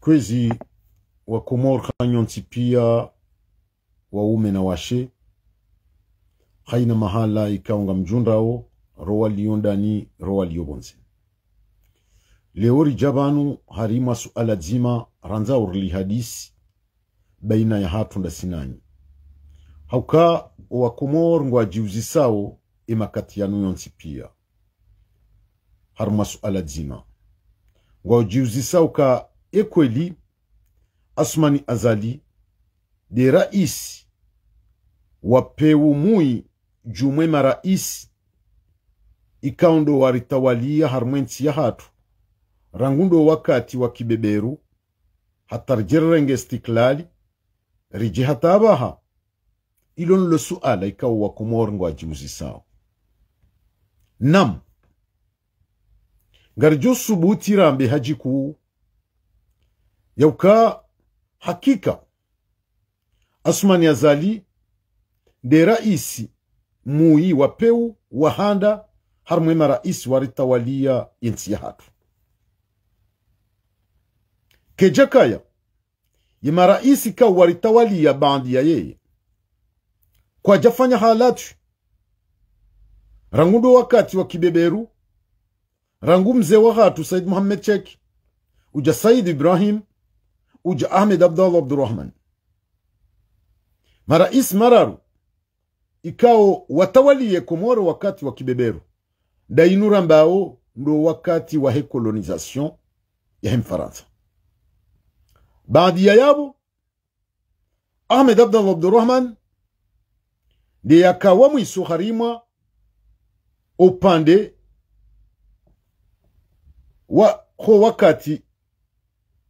kwezi wakomor kanyonsi pia waume na washe haina mahala ikaunga mjundao rowaliyo ndani rowaliyo bonse leori jabanu harima suala dzima ranzaurli hadisi baina ya hatu nda sinani hauka wakomor ngwajiuzisao emakatiyanu yonsi pia harima suala dzima ngwajiuzisao ka Ekweli Asmani Azali de rais wa Peumui jumwe marais ikaundo waritawalia harmwensi ya hatu rangundo wakati wa kibeberu hatarjererenge stiklali rije hatabaha ilo nilo suala ikawo wakomori ngwa ajibuzi sawa nam ngarijo subuti rambe haji kuu ya ukaa hakika asmani azali de raisi muyi wapeu wahanda harumwe maraisi waritawalia insi ya hatu kejakaya ye raisi ka waritawalia bandi ya yeye kwajafanya halatu rangundo wakati wa kibeberu rangu mzee wa hatu said muhammed cheki uja said ibrahim وجا أحمد عبد الله عبد الرحمن مرئيس mararu ikao watawalie Komoro wakati wa kibeberu dainura mbao ndo wakati wa hekolonizasyon ya hemfaransa baadi ya yabu Ahmed Abdallah Abdurrahman ya kawamu isu harima upande wa kwa wakati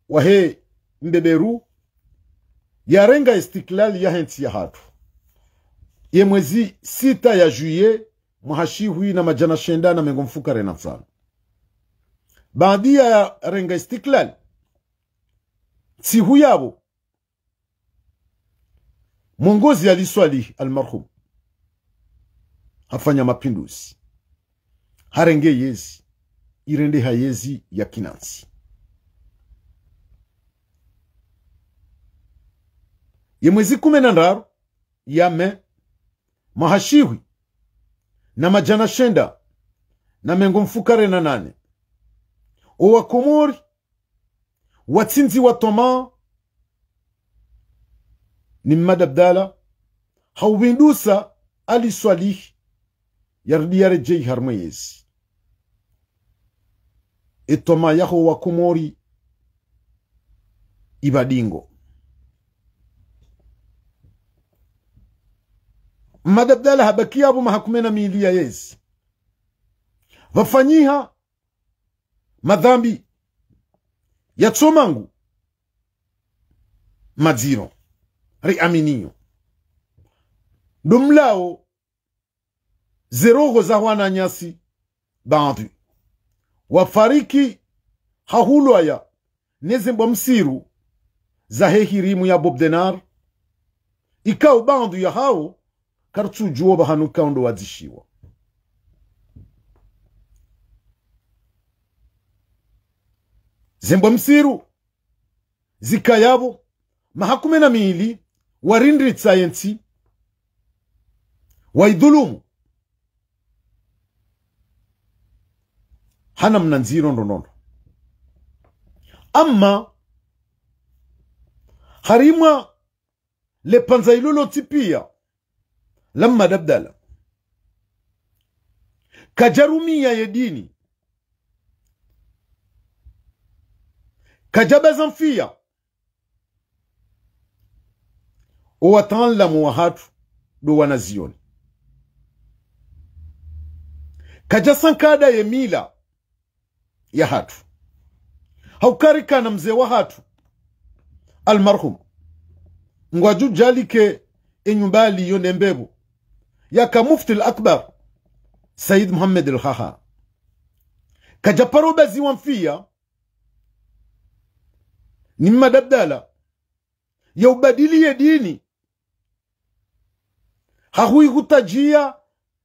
wa he mbeberu yarenga estiklal ya henti ya hatu ye mwezi sita ya juye mwahashihwi na majana shenda na mengo mfuka rena tsano baadhi ya renga istiklali tsihu yabo mwongozi aliswali almarhum hafanya mapinduzi harenge yezi irende hayezi ya kinansi mwezi kumi na ndaru yame mahashihwi na majana shenda na mengo mfukare na nane owakomori watsinzi wa toma ni mmadabdala hauvindusa ali swalihi yardiyare jei harmeyesi etoma yaho wakomori ibadingo madabdala na mahakumena ya yezi vafanyiha madhambi yatsomangu madziro ri aminiyo domlao zeroho zahwana nyasi bantu wafariki hahulwaya nezembwa msiru za hehirimu ya bobdenar ikao bandu hao kari tsuju wo undo wadzishiwa zembwa msiru zikayavo mahakume na miili warindritsa wa waidhulumu hana mna nziro ndonondo amma harimwa lepanza ilolotsi lamma dabdala kajarumia ye dini kajabazan fiya owatalamu wahatu do wanazioni kajasankada ye mila ya hatu haukarikana mzee wa hatu almarhum ngwaju jalike enyumba aliyo nembebu yakamufti lakbar said muhammed lhaha kajaparo baziwan fiya nimma dabdala yaubadiliye dini hahui hutajiya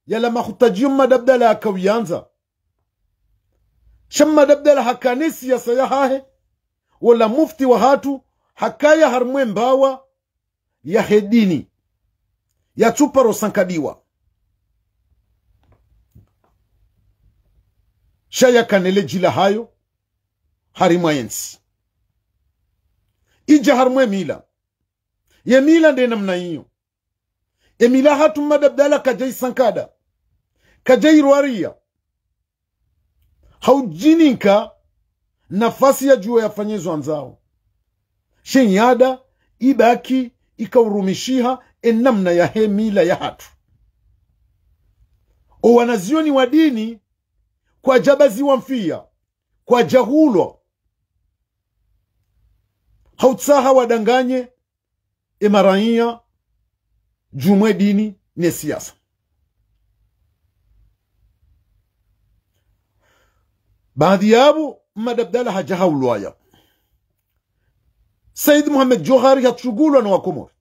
yala mahutajiyo madabdala yakawiyanza shammadabdala dabdala hakane siyasa yahahe wala mufti wa hatu hakaya harmwe mbawa yahe dini ya chupa rosankabiwa shayakanele jila hayo harimwa yensi ija harimwa emila yemila nde namna iyo emila hatumma dabdala kajai sankada kajai rwariya haujininka nafasi ya jua yafanyezwa nzao shenyada ibaki ikaurumishiha enamna ya he mila ya hatu o wanazioni wa dini kwa jabaziwa mfia kwa jahulwa hautsaha wadanganye emaraia jumwe dini ne siasa baadhi yabo madabdala hajahaulwaya said muhamed johari hatshugulwa na wakomori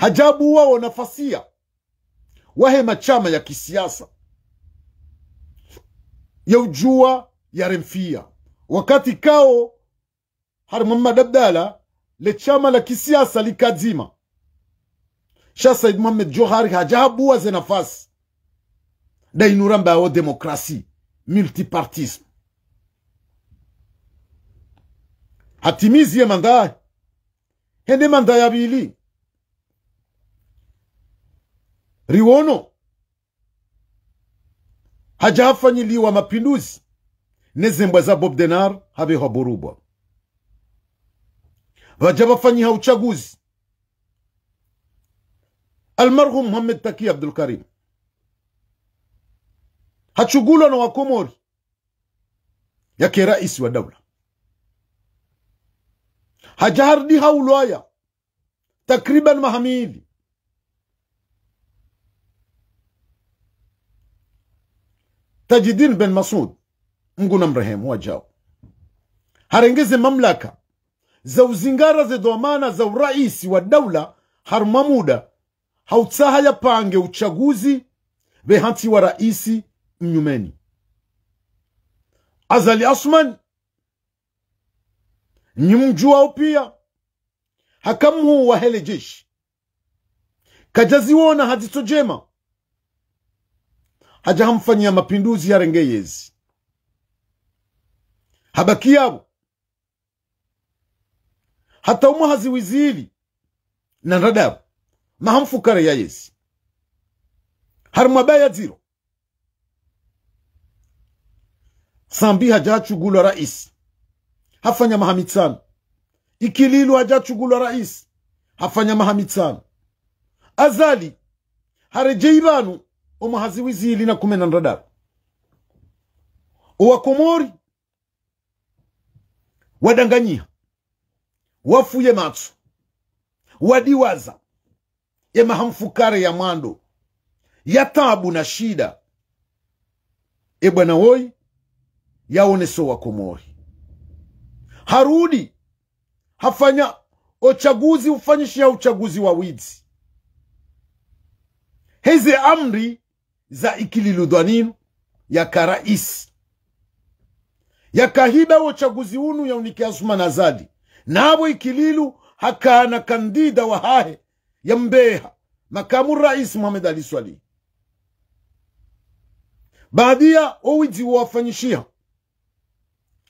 hajabu wao wanafasia wahema chama ya kisiasa ya ujua ya remfia wakati kao har muhammad abdala le chama la kisiasa likazima sha said muhammad johari hajabu ze nafasi dainuramba yao demokrasi multipartisme ye mandai hende manda yabili riwono hajafanyiliwa mapinduzi nezembwa za bob denar habeho burubwa vaja vafanyiha uchaguzi almarhum muhammed taki abdulkarim hachugulwa na wakomori yake raisi wa daula hajahardi ulwaya takriban mahamili Tajidin Ben Masud, Mungu na mrehemu, wajao harengeze mamlaka za uzingara za dhamana za uraisi wa daula haruma muda hautsaha pange uchaguzi behanti wa raisi mnyumeni azali asman ni mjuao pia hakamu wa hele jeshi kajaziwona hadito jema hajahamfanyia mapinduzi yarengeyezi habakiyabo hata umuhazi wizili na ndadabo mahamfukare ya yezi mwabaya abayadziro sambi hajachugulwa rais hafanya mahamitsano ikililu hajachugulwa rais hafanya mahamitsano azali harejei vanu omuhazi na nakumena ndadala uwakomori wadanganyiha wafuye matso wadiwaza emahamfukare ya mwando ya tabu na shida ebwana bwana woyi yaoneso wakomori harudi hafanya ochaguzi ufanyishia uchaguzi wa widzi heze amri za liludhwa ninu yaka kahiba yakahida chaguzi unu yaunike asumana zadi abo ikililu hakana kandida wahahe mbeha makamu rais muhamed ali swalih owiji wafanyishia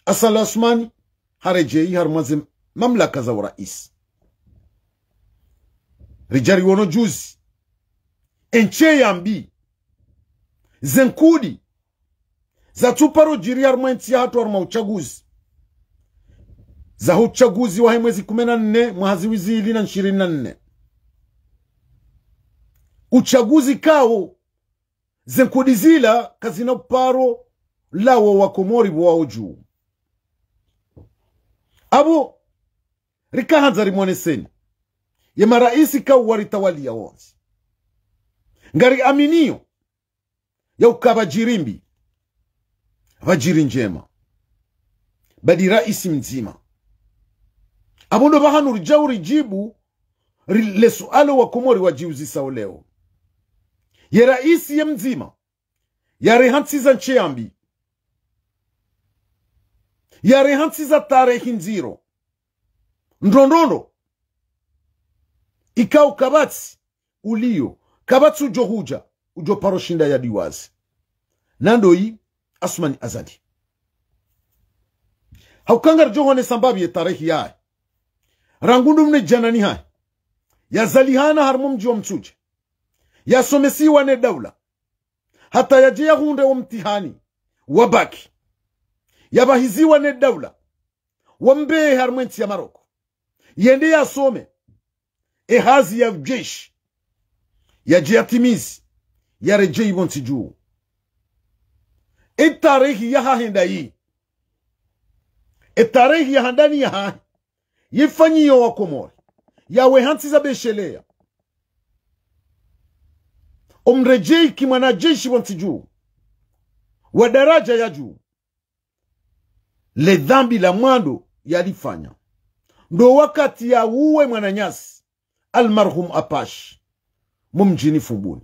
asala asumani harejei harumaze mamlaka za urais rijariwono juzi enche yambi zenkudi zatshuparo jiri ya rumwensi ya hatu haruma uchaguzi za uchaguzi wahe mwezi kumi na nne mwahazi na ishirini na nne uchaguzi kawo zenkudi zila kazina uparo lawo wakomori bwawo juu abo rikahanza rimwoneseni ye maraisi kawo waritawaliya wonse ngari aminiyo yauka vajirimbi bajiri njema badi raisi mzima abundo vahanu rijau rijibu lesualo wakomori wajiuzisao leo ye raisi ye mzima yarehantsiza ncheyambi yarehantsiza tarehi nziro ndrondondo ikao kabatsi ulio kabatsi ujohuja ujo ya diwazi nando nandoyi asumani azadi haukangar johone sambabi tarehi yaye rangundu mne janani ya yazalihana harmu mji wa mchuje yasomesiwa ne daula hata jia hunde wa mtihani wabaki yabahiziwa ne daula wambehe harmu enti ya maroko yende yasome ehazi ya jeshi timizi E ya rejei bonsi juu itarihi yaha hindayi e Ya yaha za beshelea. Omre wakomori ki mana zabeshelea umrejei kimwanajeshi bonsi juu wa daraja ya juu le dhambi la mwando yalifanya ndo wakati ya uwe mwananyasi almarhum apash mumjini fubuni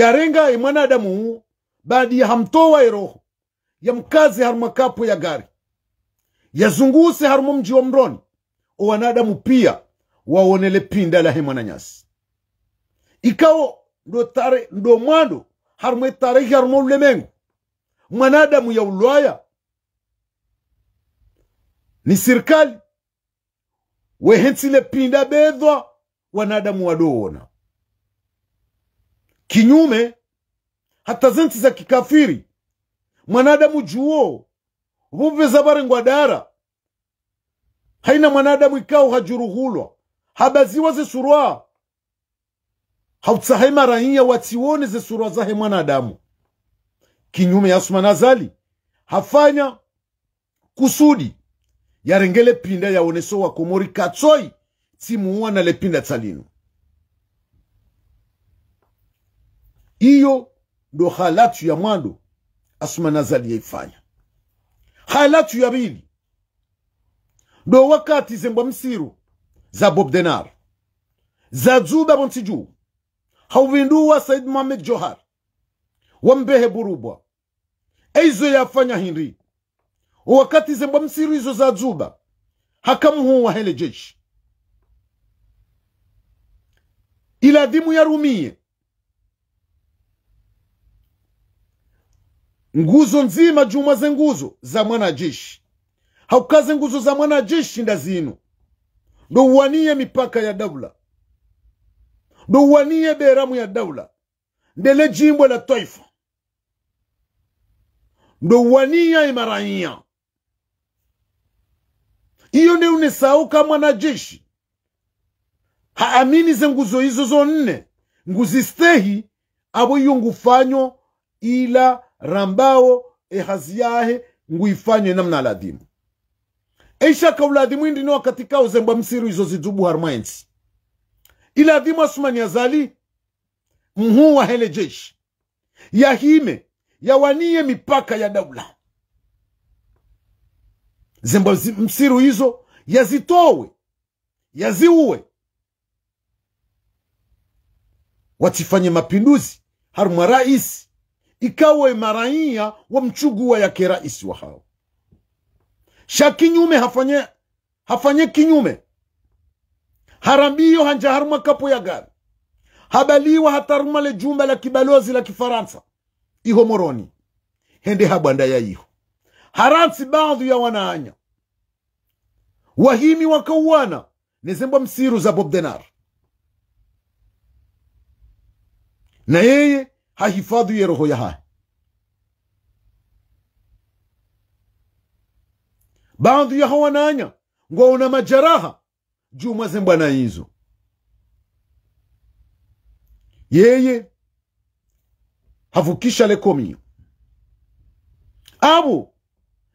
yarenga imwanadamu badi hamtowa eroho yamkaze haruma kapo ya gari yazunguse harumo mji wa mroni owanadamu pia waonele pinda la hemwana nyasi ikawo ndo tare ndo mwando harumwe tarehi harumo ulemengu mwanadamu ya ulwaya ni sirikali wehensile pinda bedhwa wanadamu wadoona Kinyume hata zenti za kikafiri mwanadamu juo vuve zavarengwa dara haina mwanadamu ikao hajuruhulwa habaziwa zesurwa hautsahe marahiya watsione zisurwa zahe mwanadamu kinyume yasumana zali hafanya kusudi yarengele pinda yaoneso wakomori katsoi tsimuwa na lepinda tsalinu hiyo ndo halatu ya mwando asumanazi yaifanya halatu ya bili ndo wakati zembwa msiru za bob denar za dzuba bontiju juu hauvinduwa said muhamed johar wambehe burubwa eizo yafanya hinri wakati zembwa msiru izo za dzuba wa hele jeshi ila dhimu yarumie nguzo nzima juma ze nguzo za mwanajeshi haukaze nguzo za mwanajeshi ndazinu ndo uwanie mipaka ya daula ndo uwanie beramu ya daula ndele jimbo la taifa ndo uwania imaraia iyo nde unesauka mwanajeshi haamini ze nguzo hizo zo nne nguzistehi abo iyo ngufanyo ila rambawo ehaziyahe nguifanywe namna aladimu eishaka uladhimu ni wakati kao zembwa msiru izo zidubu harmaensi iladhimu asumani azali mhuu wa hele jeshi yahime yawaniye mipaka ya daula zembwa msiru hizo yazitowe yaziuwe watifanye mapinduzi harumwa raisi ikawe maraia wamchugua yake rais wa hao sha kinyume hafanye hafanye kinyume harambio hanjaharuma kapo ya gari habaliwa hataruma le jumba la kibalozi la kifaransa iho moroni hende habwanda ya iho haransi baadhi ya wanaanya wahimi wakauana nezembwa msiru za bobdenar na yeye hahifadhi ye roho ya haya baadhi yaho wananya ngwaona majaraha juu mwaze mbwana izo yeye havukisha lekomio abo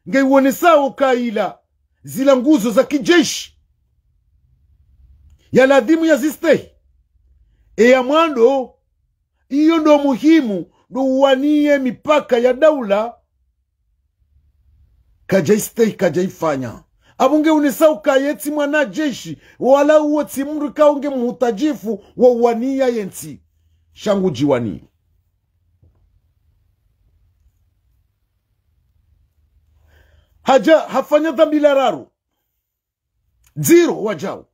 ngeiwonesao kaila zila nguzo za kijeshi ya ladhimu ya zistehi eya mwando hiyo ndo muhimu ndo uwanie mipaka ya daula kajaistei kajaifanya abunge unisa yetsi mwana jeshi wala uwo mndu kaunge muhutajifu wa uwania yentsi shangu jiwani haja hafanya dhambi la raru ziro wajao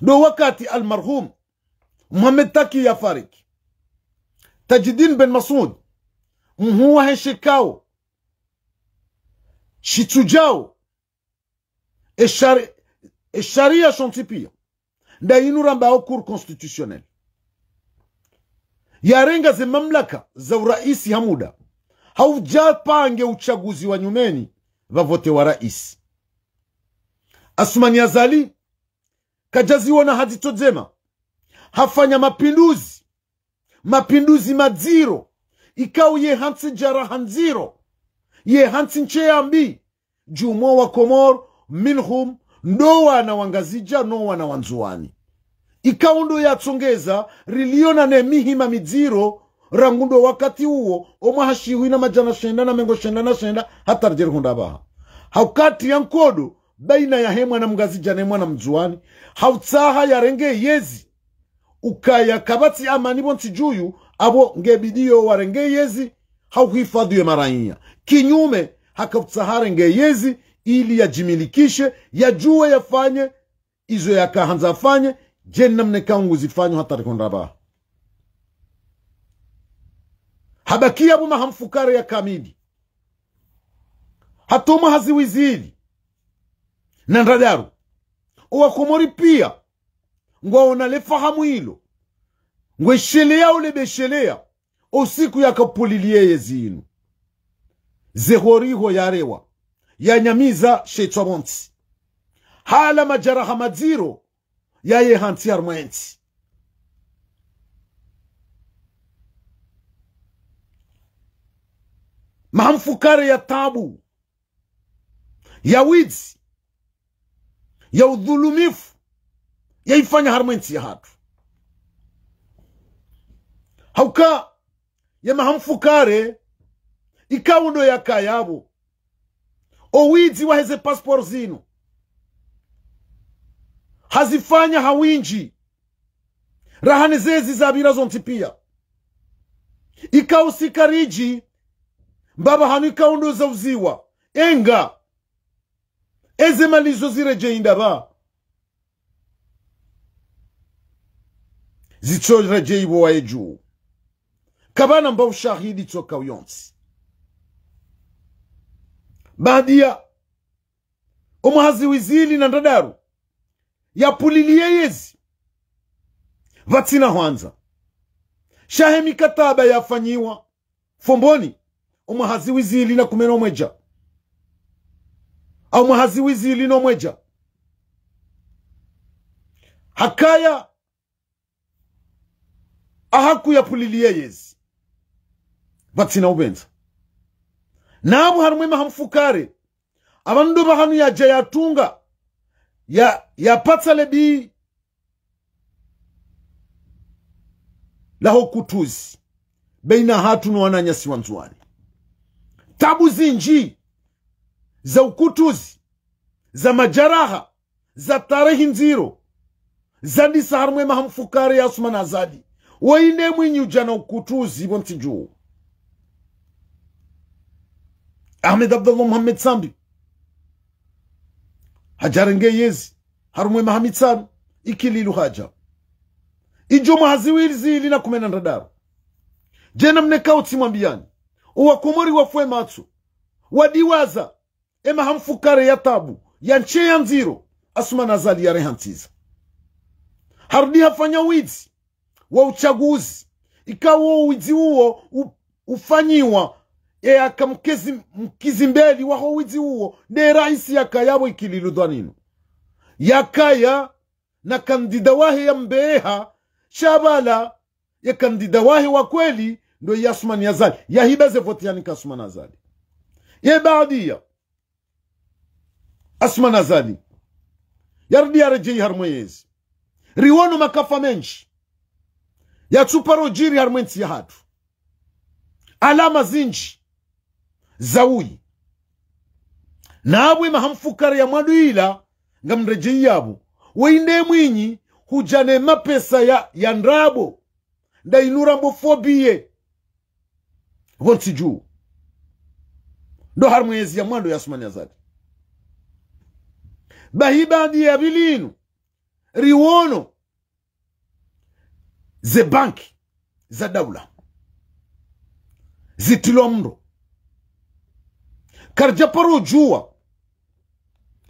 ndo wakati almarhum Mohamed Taki ya Farik, Tajidin Ben Masud mhuwa heshekao shitujao eshari esharia shantipia nda inurambao cour constitutionnel yarenga ze mamlaka za uraisi hamuda haujapange uchaguzi wa nyumeni vavote wa raisi asumani azali wana hadito zema, hafanya mapinduzi mapinduzi madziro ikau ye hansi jaraha nziro ye hansi ncheyambi jumo wa komor minhum ndo wana wangazija no wana wanzuwani ndo yatsongeza riliona ne mihima midziro rangundo wakati uwo omwe hashihwi na majana shenda na mengo shenda na shenda hata rijerihunda baha haukati ya nkodo baina ya hemwa na mngazija nemwa na mzuwani hautsaha yarenge yezi ukaya kabati amani nibo juyu abo ngebidiyo warengeyezi hauhifadhiwe maraia kinyume hakakutsahare ngeyezi ili yajimilikishe yajue yafanye izo yakahanza afanye je namne kaungu habakia buma hamfukare ya kamidi hatuma haziwizili na ndadaru uwakomori pia ngwaona lefahamu hilo ngweshelea ulebeshelea osiku yakapulilieye zinu zehoriho yarewa yanyamiza monti hala majaraha madziro yaye hansi harmwensi mahamfukare ya tabu ya wizi ya udhulumifu yaifanya harmwensi ya hatu hauka yamahamfukare ikaundo yaka yavo owidzi waheze pasiporo zino hazifanya hawinji rahane zezi zabira zonti pia ikausikariji mbaba hanu ikaundo zauziwa enga eze malizo zirejei zichorera iwowaye eju kabana mba ushahidi tsoka uyonsi badia omuhazi wizili na ndadaru yapuliliye yezi vatsina hwanza shahe mikataba yafanyiwa fomboni omuhazi wizili na kumena omweja au muhazi wizili nomweja hakaya pulilie yezi batsina ubenza nabu mwema hamfukare abandu hanu yaja yatunga ya yapatsale bi laho kutuzi beina hatu nowananyasi wanzuwani tabu zinji za ukutuzi za majaraha za tarehi nziro zandisa harumwema hamfukare yasumana azadi woine ujana na ukutuzi mtiju ahmed Abdullah Muhammad sambi hajarenge yezi harumwe mahamitsanu ikililu haja ijo mwahaziwili zili na kumena ndadaru jena mnekautsi mwambiyani uwakomori wafue matso wadiwaza ema hamfukare ya tabu ya nche ya nziro asuma nazali ya rehantiza harudi hafanya wizi wa uchaguzi, ikawa uwizi huo ufanyiwa eyaka mbeli waho wizi huo de raisi yaka yabo ikililudhanino yakaya na kandida wahe ya mbeha shabala ya kandida wahe wa kweli ndo yasumani azali yahibeze voti yanika asumani azali ye baadiya asumani azali yardi yarejei harmoyezi riwono makafa menji yatsuparo jiri ya hatu alama zinji zauyi nabwe mahamfukari ya ila nga mrejei yabo weinde mwinyi hujane mapesa ya, ya ndrabo ndainura fobiye vonsi juu ndo harimwezi ya mwando yasumania zati bahibandi ya bilinu riwono zebanki za daula zitilwa mndo kari juwa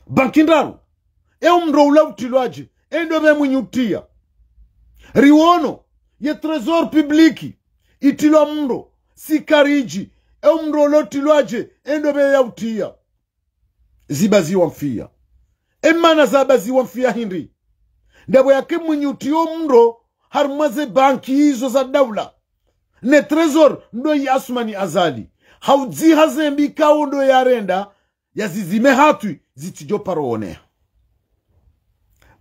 banki ndaru eu mndo ula utilwaje endo vemwinyi utiya riwono ye tresor publiki itilwa mndo sikariji eu mndo ula utilwaje endo veya utiya zibaziwa mfiya emana zabaziwa mfia hindi ndabwe yake mwinyi utio mndo harmwaze banki hizo za daula ne trezor ndo asmani azali haudzihazembi kawo ndo yarenda yazizime hatwi zitijo paroonea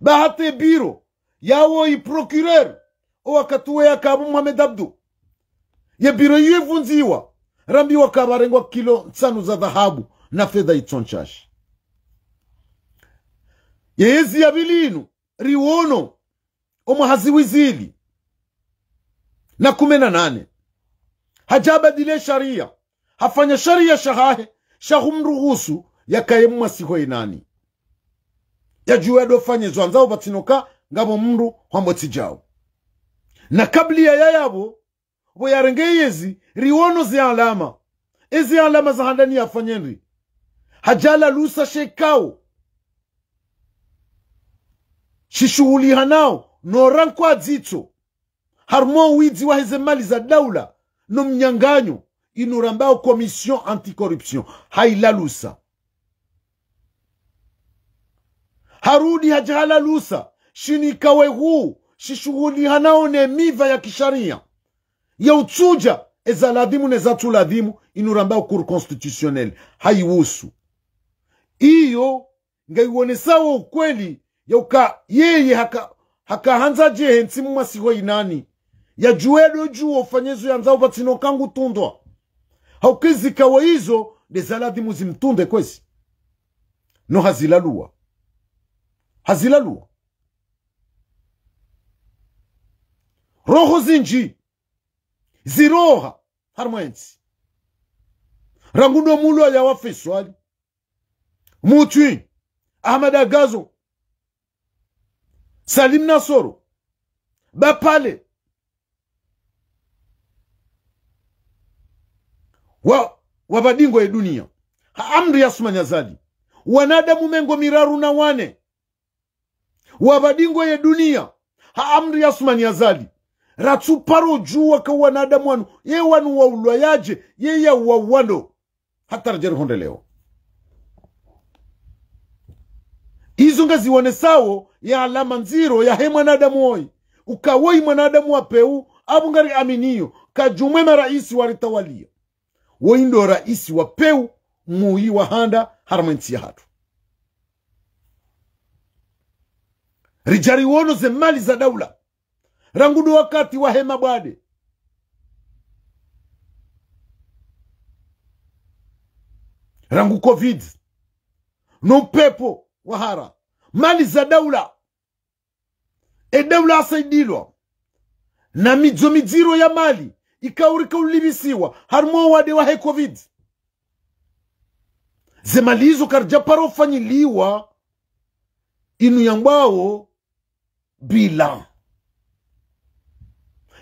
bahate biro yawoyi procureur owakatuwe yakabo muhamed abdu ye biro iyo ivunziwa rambi wakabarengwa kilo tsanu za dhahabu na fedha itsonchashi yeyezi inu riwono omuhaziwizili na kumi na nane hajabadile sharia hafanya sharia shahahe shahumruhusu yakayemwa sihoinani yajuwe adofanyizwa zwanzao batinoka ngabo mndu hwambo na kabli ya yayabo bo yarenge yezi riwono zi alama ezi alama za handani yafanyenri hajala lusa shekao shishughulihanao hanao norankwa dzitso harimo widzi waheze mali za daula nomnyanganyo inorambao commission anticorruption hailalusa harudi hajahalalusa shinikawe huu shishughulihanao ne miva ya kisharia ya utsuja ezaladhimu nezatuladhimu inurambao cour constitutionnel haiwusu iyo ngaiwonesawo ukweli yauka yeye haka hakahanza hensi ntsimu masiho inani juu juwo ya nzao batino kangu tundwa haukizikawa zaladi muzi mtunde kwezi no hazilaluwa hazilaluwa roho zinji ziroha harmwensi rangundo mulu ayawafeswali mutwi ahmad agazo Salim Nasoro Bapale wa wabadingo ya dunia amri Yasumani Azali wanadamu mengo miraru na wane wabadingo ya dunia amri Yasumani Azali ratsuparo juwa ka wanadamu wanu ye wanu waulwa yaje ye yawawano hatarajeri honde leo izo nga sawo ya alama nziro yahe mwanadamu oyi ukawoi mwanadamu wa peu abu ngari aminiyo kajumwe maraisi waritawalia woyi ndo raisi wa peu wa wahanda haramwensi ya hatu rijari wono ze mali za daula rangudu wakati wahe mabwade rangu covid no pepo wahara mali za daula e daula asaidilwa na midzo midziro ya mali ikaurika ulibisiwa harimo wade wahe covid mali izo karja parofanyiliwa inu yangwawo bila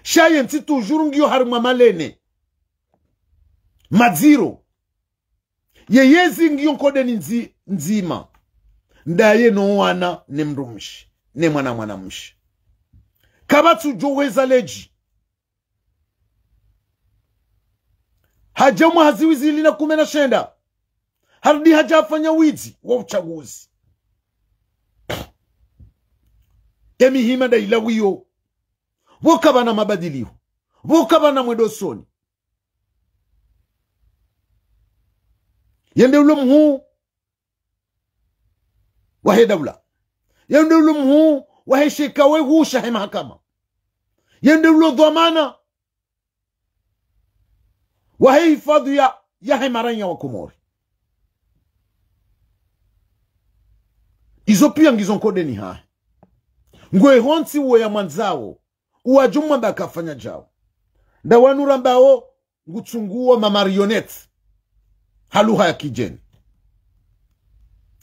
shayensi tujuru ngiyo harimo malene madziro yeyezi ngiyo nkode nzima nzi, ndaye nowana mshi ne mwana mshi kavatsujoweza leji haja haziwizi haziwizili na kume na shenda harudi haja afanya wizi wa uchaguzi da daila wiyo vokava na mabadiliho vokava na mwedosoni yende ulo mhuu wahe dawla yandewlum hu wahe shikawe hu shahe mahakama yandewlo dhamana wahe hifadhu ya yahe maranya wa komori izo pia ngizo nkode ni hahe ngwe honsi uwe ya mwanzawo uwajumwa mba akafanya jawo ndawanura mbawo nguchungua mamarioneti haluha ya kijeni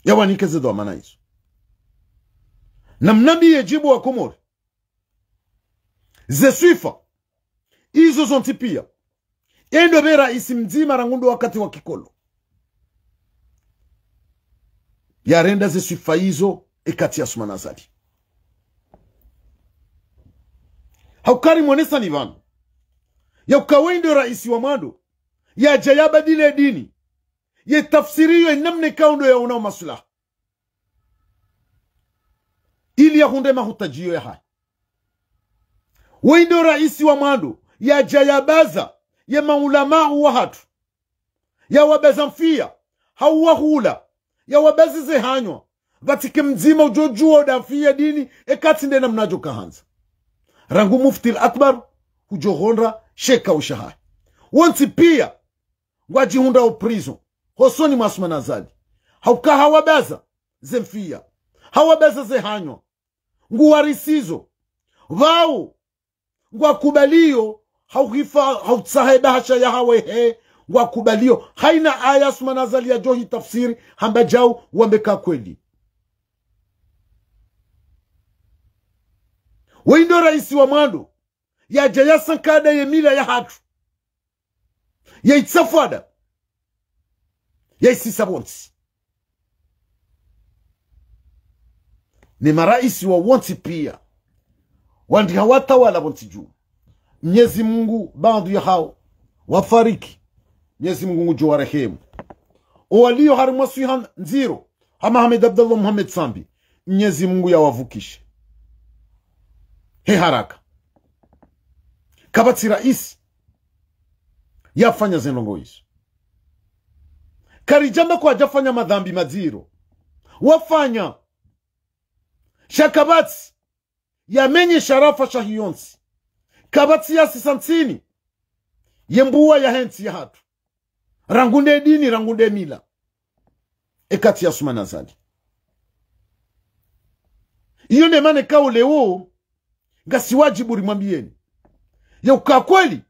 yawanike na namnabi yejibu wakomori zeswifa izo zonti pia endo bera isi mzima rangundu wakati wa kikolo yarenda zeswifa izo ekati ya sumana zali haukari mwanesa ni vanu ukawendo raisi wa mwando yaja yabadile dini ye tafsiri yo namne kaundo ya unao masula ili ya hunde mahutajiyo ya hai wendo raisi wa mwandu ya jayabaza ya maulamau wa hatu ya wabeza mfia hauwahula ya wabezi zehanywa vatike mzima ujojua udafia dini ekati ndena mnajo kahanza rangu muftil akbar hujohonra sheka ushahai wonsi pia wajihundao prison hosoni mwasumana azali hauka hawabeza zemfia hawabeza zehanywa nguwarisizo vau ngwakubaliyo hautsahebahasha yahawehe ngwakubaliyo haina aya sumana azali ya johi tafsiri hamba jau wambeka kweli weindo raisi wa mwando yaja yasankada yemila yahatu yeitsafwada yaisisa sabonti ni maraisi wa wonsi pia wandi hawatawala bonsi juu mnyezi mungu bandu ya hao wafariki mnyezi mungu nguju rehemu owaliyo harimwa swiha nziro hama hamed abdallah muhamed sambi mnyezi mungu yawavukishe he haraka kabatsi raisi yafanya zinongo izo karijame ko ajafanya madhambi maziro wafanya shakabatsi yamenye sharafa shahiyonsi kabatsi yasi ya hensi ya hatu rangunde dini rangunde mila ekati yasumana zali iyo ndemane kao leo wajibu rimwambieni yaukaa kweli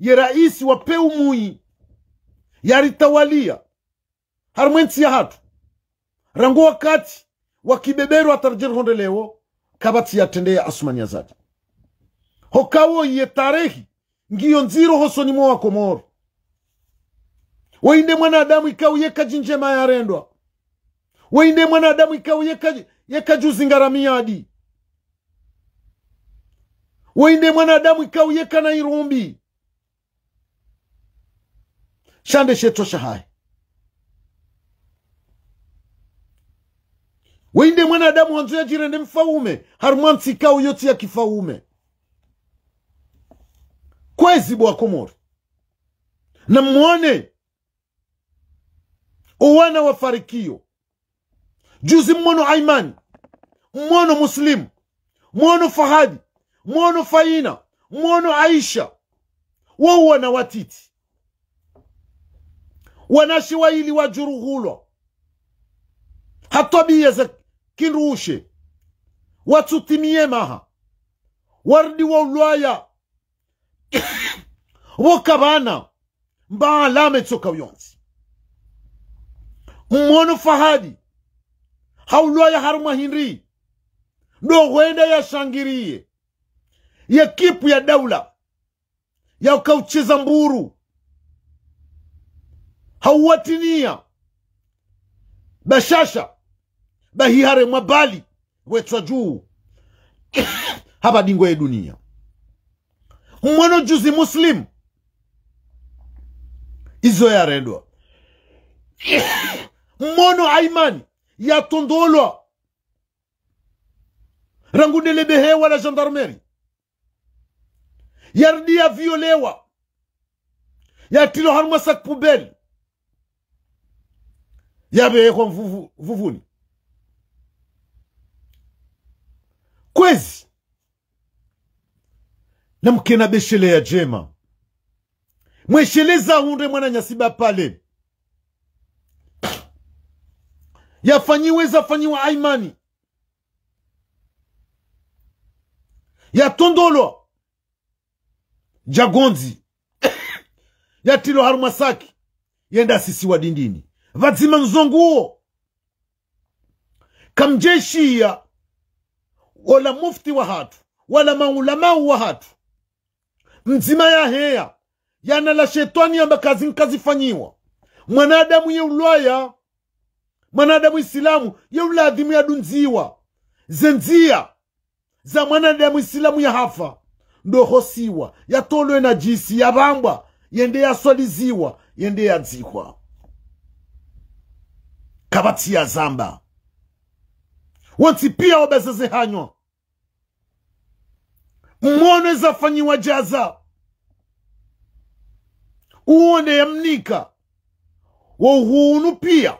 ye raisi wa peu mui yaritawalia harumwensi hatu rangu wakati wakibeberwa honde lewo kabatsi yatendeya asumanya zati hokawo ye tarehi ngiyo nziro hosoni mwa wakomoro weinde mwanadamu ikauye njema yarendwa weinde mwanadamu ikauye yekajuzingaramia adi weinde mwanadamu ikauye na irumbi shande shetosha hai weinde mwanadamu wanzo yachire ndi mfaume harumwantsika uyo ya kifaume kwezi bwakomori na muone uwana wa farikio juzi mmono aimani mmono muslimu mmono fahadi mmono faina mmono aisha wouwa wana watiti wanashi waili wajuruhulwa hatabia za kinrushe watsutimie maha wardi wa ulwaya wokabana mbaalame tsoka vyonsi mmono fahadi haulwaya haruma hinri dohwenda yashangirie ya kipu ya daula yakaucheza mburu hauwatinia bashasha bahihare mwabali wetswa juu ya dunia mmono juzi muslim izo yaredwa mmono aimani yatondolwa rangudelebehewa la gendarmeri yardi yaviolewa yatilwa harumwa sak pubeli kwa mvuvuni kwezi na mkena ya jema mwesheleza hunde mwana nyasiba pale yafanyiwe zafanyiwa aimani yatondolwa jagonzi yatilo harumasaki yenda sisiwa dindini vadzima kamjeshi ya wala mufti wa hatu wala maulamau wa hatu mzima ya heya yana la shetani amba kazi nkazifanyiwa mwanadamu ulwaya mwanadamu isilamu ya dunziwa zenzia za mwanadamu isilamu yahafa ndohosiwa yatolwe na jisi yavambwa yende yaswaliziwa yende yadzihwa ya zamba wonsi pia obezezehanywa mmono zafanyiwa jaza uone yamnika wohunu pia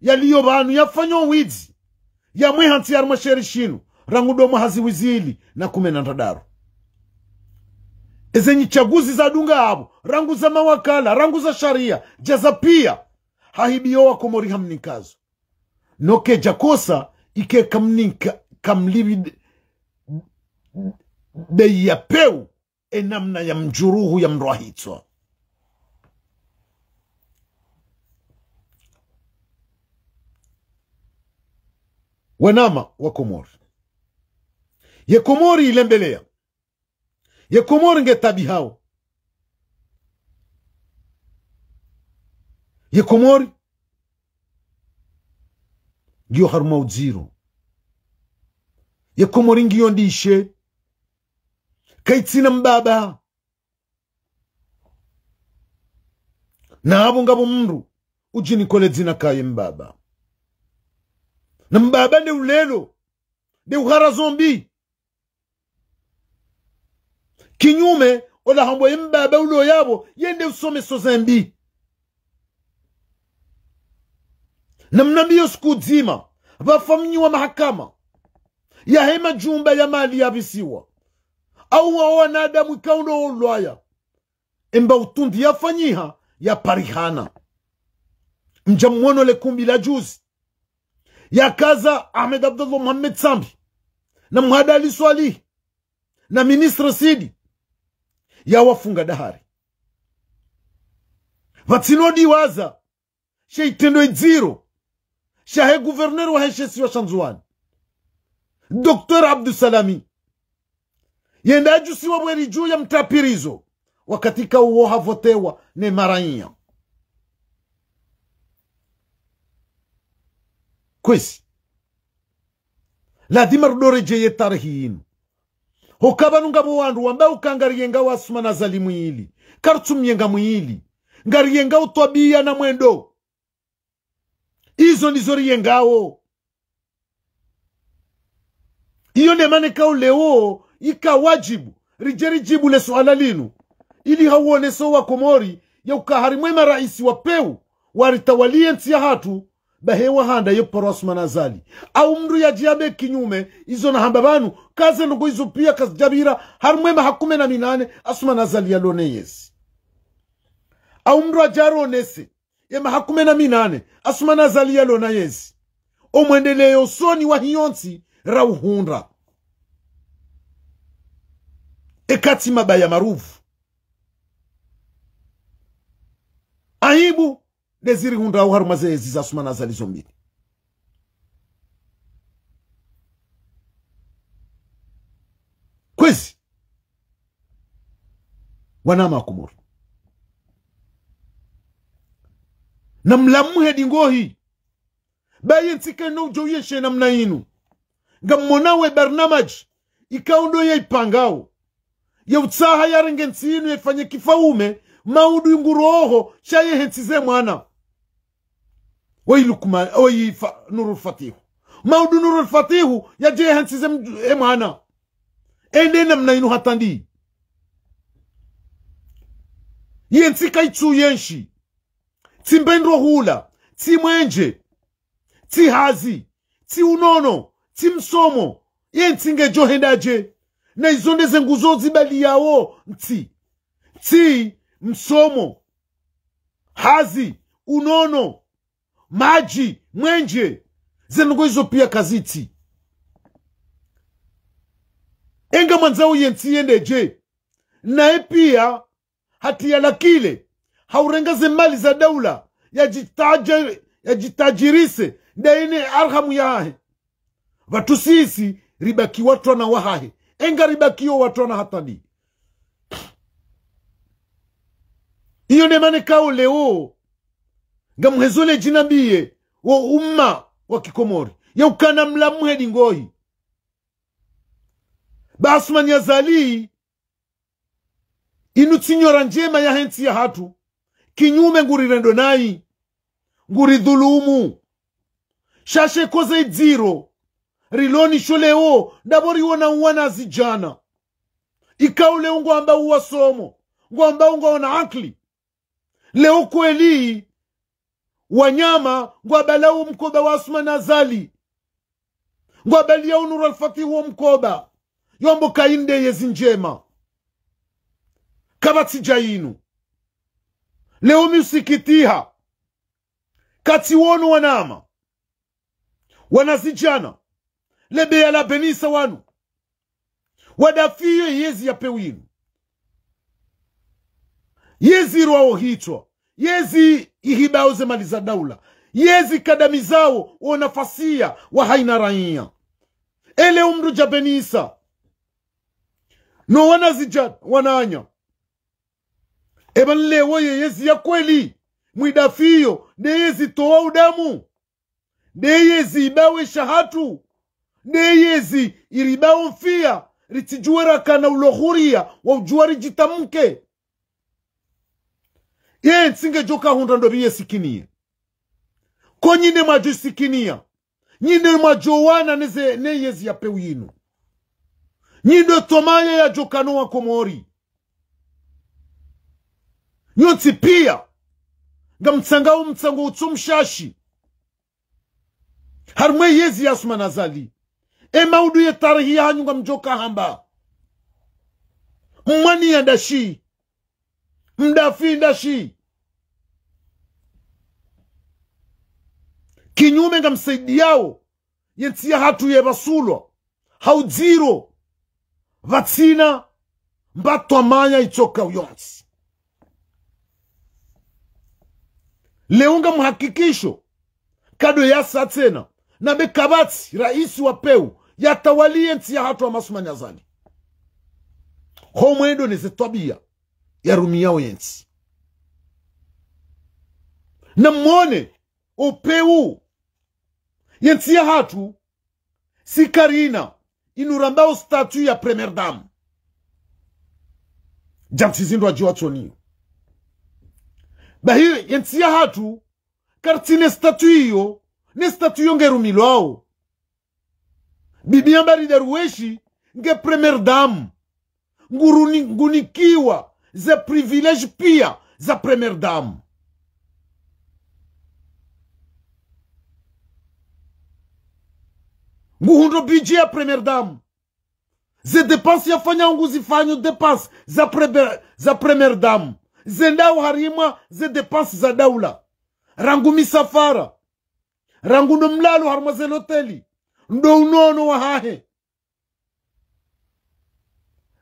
yaliyo vanu yafanywa widzi yamwe hanti yaruma sheri shinu rangudomo haziwizili na na ntadaru ezenyi chaguzi za dunga abu rangu za mawakala rangu za sharia jaza pia wa komori hamnikazo nokeja kosa ike kam nin kam ya peu e namna ya mjuruhu ya mroa hitso wenama wa komori ye komori ilembelea ye komori ngetabi hao ye komori ngiyo haruma udziro yekomori ngiyo ndishe kaitsina mbaba navo ngavo mndu ujinikole dzina kaye mbaba na mbaba ndi ulelo ndi uhara zombi kinyume olahambwa ye mbaba ulo yabo yende usomeso zembi namna ndiyo siku dzima vafanyiwa mahakama yahe majumba ya mali visiwa au wao wanadamu ikaundo olwaya emba utundi yafanyiha yaparihana mja mmono lekumbi la juzi yakaza ahmed abdullah muhammed sambi na mhada ali na ministre sidi yawafunga dahari vatsinodiwaza shaitendo idziro شاهي گوفرنر وهي شسي وشنزوان دكتور عبد السلامي yendaaju siwa bweri juu ya mtapirizo wakatika uwo havotewa ne maraia kwesi lazima rudorejeye tarihi ino hokabanu ngabo wandu wambaye ukangariye nga wasuma na zali mwili karutumye nga mwili ngariye nga utwabia na mwendo izo ndizo riye ngawo iyo nemane ika ikawajibu rije rijibu le linu ili so wa komori ya ukaharimwe maraisi wa peu waritawalie nsi ya hatu bahewa handa yepparo asumana au mndu yajiabe kinyume izo nahamba banu kaze nogo izo pia kazijabira harimwe hakume na minane asumanazali yaloneyesi au mndu ajaronese ye mahakumi na minane asumana azaliya lona yezi omwendeleyo soni wa hiyonsi rauhunda ekati mabaya marufu aibu dezirihunda uharuma zezi zasumana azalizo mbili kwezi wanama kumuri na mlamu hedi ngohi baye ntsike no joyeshe namna inu ngammonawe barnamaj ikaundo utsaha ya renge ntsinu yaifanye kifaume maudu nguroho shayehe ntsize mwana wailukumaoyifa nurulfatihu maudu nurulfatihu yajehe ntsize e mwana ende namna inu hatandi yentsika itsuyenshi tsimbenrohula timwenje tihazi tiunono timsomo ye ntsinge johendaje na izondeze nguzo zibali yawo ntsi tsi msomo hazi unono maji mwenje zenongo izo pia kazitsi enga mwanzawo ye naye pia hatiyalakile haurengeze mali za daula yajitajirise ya daine arhamu yahahe sisi ribaki watwana wahahe enga ribakio watwana hatani iyo nemane kao leo ngamhezole jinabiye wo umma wa kikomori yaukana mlamhedi ngohi baasumani yazalii inu tsinyora njema yahensi ya hatu kinyume ngurirendo nai nguri dhulumu shashe koza idziro rilonisho lewo ndavoriwona uwana azijana ikau leo ngwamba uwa somo ngwamba ungwaona akli leo kweli wanyama ngwabalau mkoba wa asman azali ngwabalia unuru wo mkoba yombo kainde yezi njema kavatija usikitiha kati wonu wanama wanazijana lebeya la benisa wanu wadafiyo yezi ya winu yezi rwao hitwa yezi ihibao zemaliza daula yezi kadamizao wa haina raia ele umruja benisa no wanazijana wananya eba nlewoye yezi ya kweli mwidafiyo ndeyezi towa udamu ndeyezi ibawe shahatu ndeyezi iribawo mfia ritijue rakana ulohuria waujua rijitamke ye nsinge joka hunda ndobi sikinia ko nyine majo sikinia nyine majo wana neze neyezi ya yinu nyindo tomaya wa komori mtsanga u mtsanga utso mshashi harimwe yezi yasuma nazali emaudu ye tarihi yanyu mjoka hamba mmwaniya ndashi mdafi ndashi kinyume ngamsaidiyawo yentsiya hatu ye vasulwa haudziro vatsina mbatwamanya itsoka uyonsi leunga mhakikisho kado yasa tsena nabe kabatsi raisi wa peu yatawalie nsi ya hatu amasumanyazani homwedo nizitabia yarumiyao yensi na mwone upeu yensi ya hatu sikarina inurambao statu ya premier wa jiwa jiwatsoniyo bahiyo yensi ya hatu karti ne statu iyo ne statu iyo ngerumilwawo bibi yambarida nge premier dame nguruni ngunikiwa za privilege pia za premier dam nguhundo biji ya premier dam ze depense yafanya ungu zifanyo za, pre za premier dam zendau harimwa zedepansi za daula rangu misafara rangu ndo mlalo harimwa zeloteli ndo unono wa hahe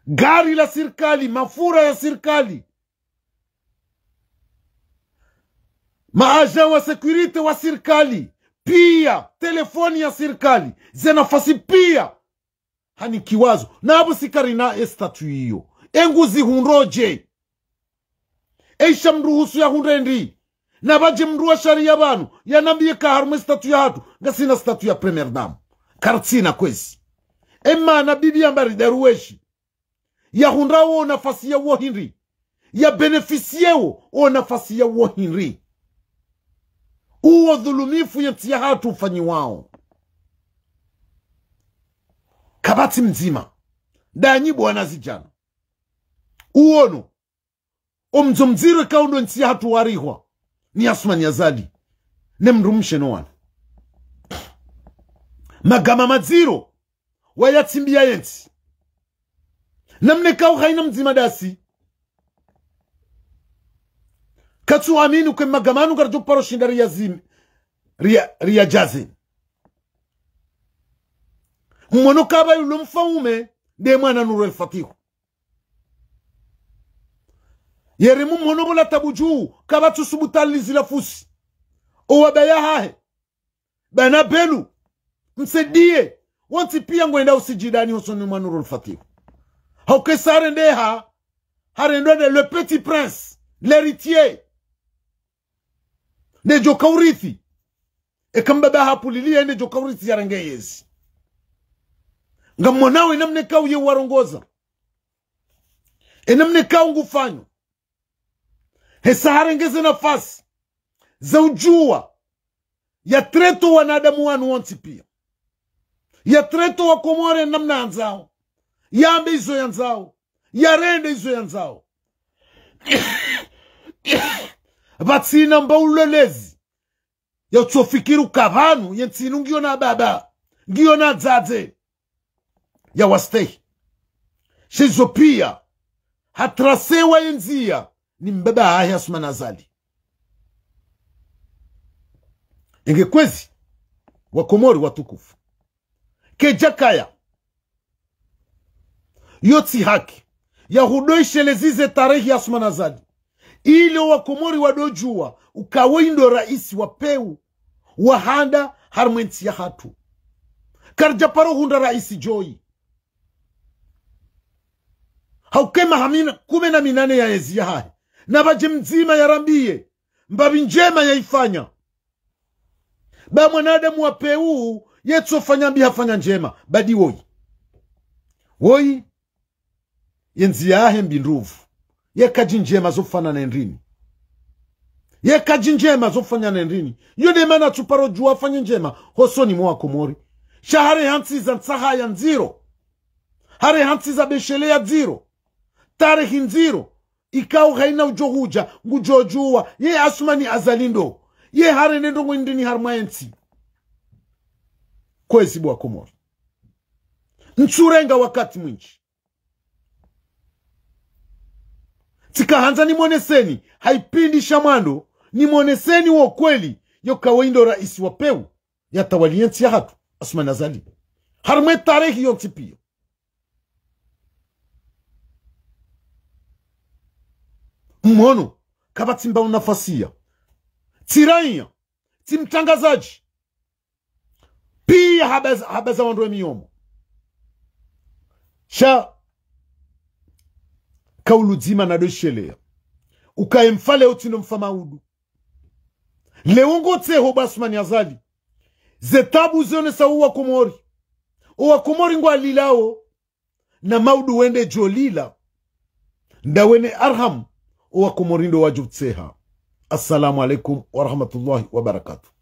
gari la sirikali mafura ya sirikali maajan wa sekurite wa sirikali pia telefoni ya sirikali zenafasi pia hani kiwazo nabo sikari na estatu hiyo enguzi hunroje eisha mruhusu yahundendi na baje mndu wa sharia banu yanambie kaharume statu ya hatu ngasina statu ya premier dam kartsina kwezi emana bibi ambari daruweshi yahundawo wo nafasi hindi ya yabenefisiewo o nafasi wo hindi uwo dhulumifu yetiya hatu ufanyi wao kabati mzima danyi wanazijana zijana omdzo mdziro kaundo ntsiya hatuwarihwa ni asumani yazali nemndu mshenowana magama madziro wayatsimbiya yentsi namne kauhaina mdzima dasi katsu aminu kwe magama anu karjo paro shinda riyazim riya, riyajazin mmwono kabayu lomfaume de mwana nuru elfatihu yeremu monobula tabuju kabatusubutalizila fusi owabeya hahe bana belu msedie wanti pia ngwenda usijidani husuni mwanurul fatihu haukesare ndeha de le petit prince l'héritier ndejo kaurithi e ne joka urithi ya yarenge yezi nga mwanawe namne ye warongoza enamne kau ngufanyo hesaharengeze nafasi za ujua yatreto wanadamu wanu wonsi pia yatreto wakomore namna yanzao yambe izo yanzao yarende izo yanzao vatsina mba ulolezi yatsofikiruka ya yentsinu ngiyo na baba ngiyo na dzadze yawastehi shezo pia hatrasewa yenzia ni mbaba ahe asumana azali engekwezi wakomori watukufu kejakaya yoti haki yahudoishelezize tarehi asumana azali ile wakomori wadojua ukawindo raisi wapeu wahanda harmwentsi ya hatu karjaparo hunda raisi joi haukema hamina kumi na minane ya ezi ya hahe na baje mzima yarambie mbabi njema yaifanya ba mwanadamu yetu yetsofanya mbi hafanya njema badi woi woyi yenzi mbinduvu mbi yekaji njema zofana nendrini yekaji njema zofanya nendrini iyo de mana tuparo juu afanye njema hosoni mwa komori shahare hansiza ntsaha ya nziro hare za beshele ya dziro tarehi nziro ikao haina ujohuja ngujojuwa ye asumani azalindo ye nendo ngwendini harmayensi kwezi bwa komoro ntsurenga wakati mwinji tsikahanza nimoneseni haipindi shamwando nimoneseni wo kweli yokawaindo raisi wa peu yatawaliyensi ya hatu asumani azalindo harumwe tarehi pio mhono kavatimba unafasiya tsiraiya timtangazaji pia habeza, habeza wandu wemiyomo sha kauludzima nadosheleya ukaemfa leo tinomfa maudu leungotseho basumani azali zetabu zionesa uwakomori uwakomori ngwalilawo na maudu wende jolila ndawene arham uwa kumurindo wajutseha assalamu alaikum warahmatullahi wabarakatuh